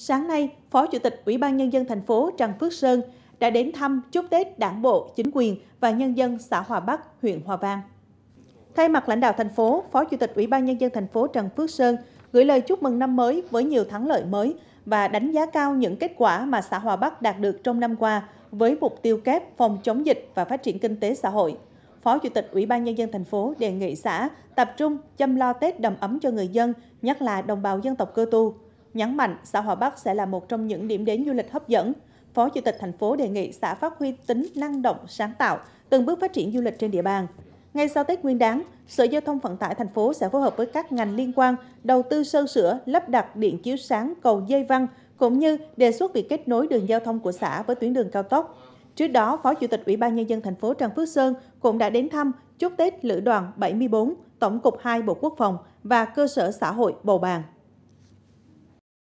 Sáng nay, Phó Chủ tịch Ủy ban Nhân dân thành phố Trần Phước Sơn đã đến thăm chúc Tết đảng bộ, chính quyền và nhân dân xã Hòa Bắc, huyện Hòa Vang. Thay mặt lãnh đạo thành phố, Phó Chủ tịch Ủy ban Nhân dân thành phố Trần Phước Sơn gửi lời chúc mừng năm mới với nhiều thắng lợi mới và đánh giá cao những kết quả mà xã Hòa Bắc đạt được trong năm qua với mục tiêu kép phòng chống dịch và phát triển kinh tế xã hội. Phó Chủ tịch Ủy ban Nhân dân thành phố đề nghị xã tập trung chăm lo Tết đầm ấm cho người dân, nhất là đồng bào dân tộc cơ tu nhấn mạnh xã Hòa Bắc sẽ là một trong những điểm đến du lịch hấp dẫn. Phó Chủ tịch thành phố đề nghị xã phát huy tính năng động, sáng tạo, từng bước phát triển du lịch trên địa bàn. Ngay sau Tết Nguyên đán, Sở Giao thông Vận tải thành phố sẽ phối hợp với các ngành liên quan đầu tư sơn sửa, lắp đặt điện chiếu sáng cầu dây văn, cũng như đề xuất việc kết nối đường giao thông của xã với tuyến đường cao tốc. Trước đó, Phó Chủ tịch Ủy ban Nhân dân thành phố Trần Phước Sơn cũng đã đến thăm chúc Tết Lữ đoàn 74, Tổng cục 2 Bộ Quốc phòng và cơ sở xã hội Bầu Bàng.